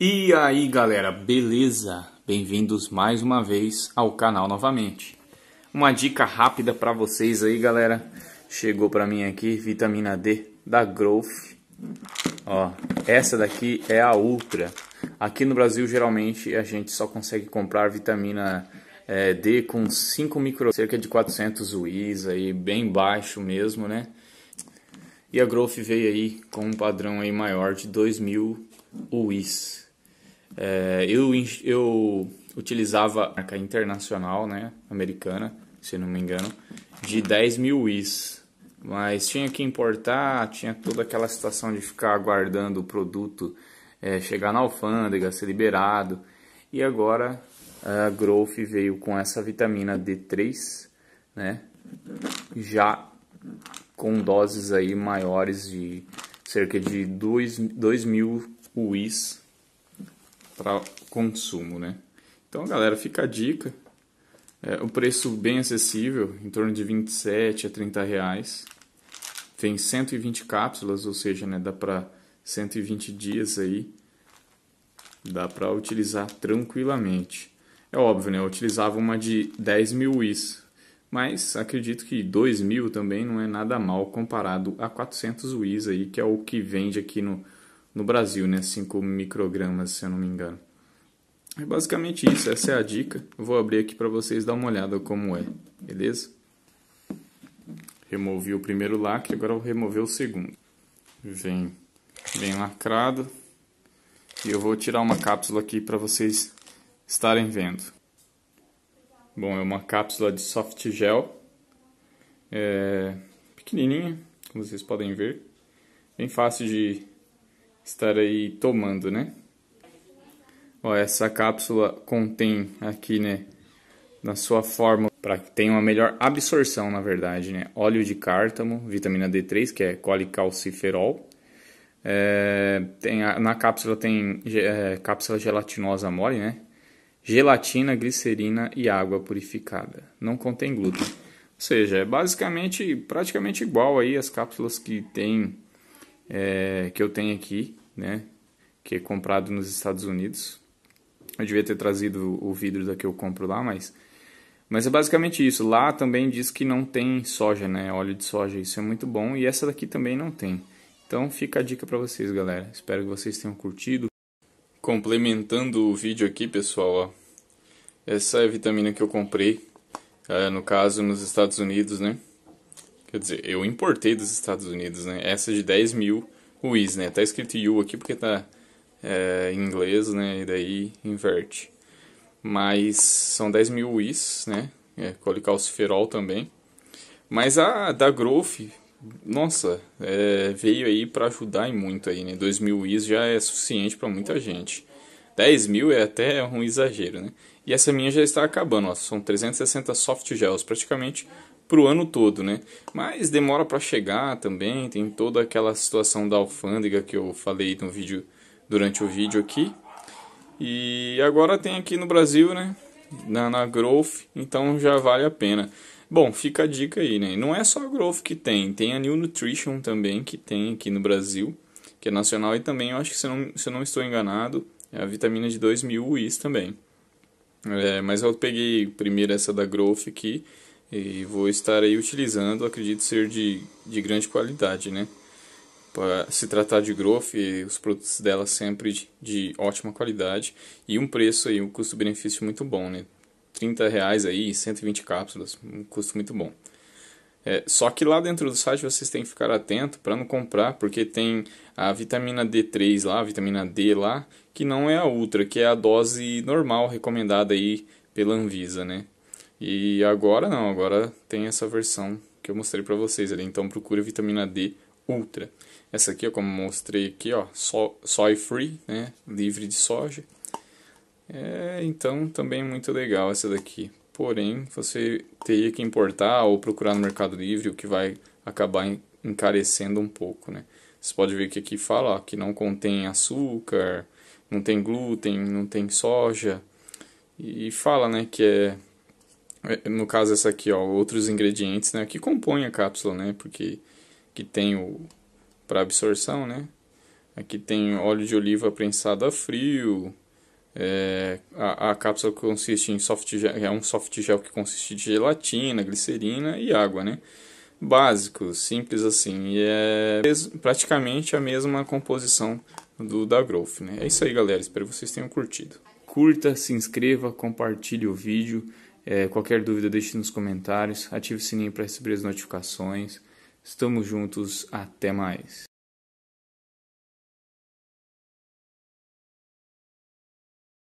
E aí galera, beleza? Bem-vindos mais uma vez ao canal novamente. Uma dica rápida para vocês aí galera, chegou para mim aqui vitamina D da Growth. Ó, essa daqui é a Ultra. Aqui no Brasil geralmente a gente só consegue comprar vitamina é, D com 5 micro, cerca de 400 UIs aí, bem baixo mesmo, né? E a Growth veio aí com um padrão aí maior de 2000 UIs. É, eu, eu utilizava a marca internacional, né, americana, se não me engano, de 10 uhum. mil Wi's. Mas tinha que importar, tinha toda aquela situação de ficar aguardando o produto é, chegar na alfândega, ser liberado. E agora a Growth veio com essa vitamina D3, né? Já com doses aí maiores de cerca de 2 mil UIs para consumo, né? Então, galera, fica a dica. É o preço bem acessível, em torno de 27 a 30 reais. Tem 120 cápsulas, ou seja, né, dá para 120 dias aí. Dá para utilizar tranquilamente. É óbvio, né? Eu utilizava uma de 10 mil WIS, mas acredito que 2 mil também não é nada mal comparado a 400 WIS aí, que é o que vende aqui no, no Brasil, né? 5 microgramas, se eu não me engano. É basicamente isso, essa é a dica. Eu vou abrir aqui para vocês dar uma olhada como é, beleza? Removi o primeiro lacre, agora vou remover o segundo. Vem bem lacrado. E eu vou tirar uma cápsula aqui para vocês estarem vendo. Bom, é uma cápsula de soft gel. É pequenininha, como vocês podem ver. Bem fácil de estarei tomando, né? Ó, essa cápsula contém aqui, né, na sua forma, para que tenha uma melhor absorção, na verdade, né? Óleo de cártamo, vitamina D3, que é colicalciferol. É, tem a, na cápsula tem é, cápsula gelatinosa mole, né? Gelatina, glicerina e água purificada. Não contém glúten. Ou seja, é basicamente praticamente igual aí as cápsulas que tem é, que eu tenho aqui, né? Que é comprado nos Estados Unidos. Eu devia ter trazido o vidro da que eu compro lá, mas mas é basicamente isso. Lá também diz que não tem soja, né? Óleo de soja, isso é muito bom. E essa daqui também não tem. Então fica a dica para vocês, galera. Espero que vocês tenham curtido. Complementando o vídeo aqui, pessoal, ó. Essa é a vitamina que eu comprei, é, no caso nos Estados Unidos, né? Quer dizer, eu importei dos Estados Unidos, né? Essa de 10 mil UIs, né? Tá escrito U aqui porque tá é, em inglês, né? E daí inverte. Mas são 10 mil UIs, né? É, colicalciferol também. Mas a da Growth, nossa, é, veio aí para ajudar em muito aí, né? 2 mil UIs já é suficiente para muita gente. 10 mil é até um exagero, né? E essa minha já está acabando, ó, são 360 soft gels, praticamente para o ano todo, né? Mas demora para chegar também, tem toda aquela situação da alfândega que eu falei no vídeo durante o vídeo aqui. E agora tem aqui no Brasil, né? Na, na Growth, então já vale a pena. Bom, fica a dica aí, né? Não é só a Growth que tem, tem a New Nutrition também que tem aqui no Brasil, que é nacional e também, eu acho que se eu não, se eu não estou enganado, é a vitamina de 2000 UIS também. É, mas eu peguei primeiro essa da Growth aqui, e vou estar aí utilizando, acredito ser de, de grande qualidade, né? Para se tratar de Growth, os produtos dela sempre de, de ótima qualidade e um preço aí, um custo-benefício muito bom, né? 30 reais aí, 120 cápsulas, um custo muito bom. É, só que lá dentro do site vocês têm que ficar atento para não comprar, porque tem a vitamina D3 lá, a vitamina D lá, que não é a ultra, que é a dose normal recomendada aí pela Anvisa, né? E agora não, agora tem essa versão que eu mostrei para vocês ali. Então procura vitamina D Ultra. Essa aqui, ó, como mostrei aqui, ó, soy free, né, livre de soja. É, então também muito legal essa daqui. Porém, você teria que importar ou procurar no Mercado Livre, o que vai acabar encarecendo um pouco, né? Você pode ver que aqui fala ó, que não contém açúcar, não tem glúten, não tem soja. E fala, né, que é é, no caso essa aqui, ó, outros ingredientes, né, que compõem a cápsula, né, porque que tem o para absorção, né? Aqui tem óleo de oliva prensado a frio. É, a, a, cápsula consiste em soft gel, é um soft gel que consiste de gelatina, glicerina e água, né? Básico, simples assim. E é praticamente a mesma composição do da Growth, né? É isso aí, galera. Espero que vocês tenham curtido. Curta, se inscreva, compartilhe o vídeo. É, qualquer dúvida, deixe nos comentários, ative o sininho para receber as notificações. Estamos juntos, até mais.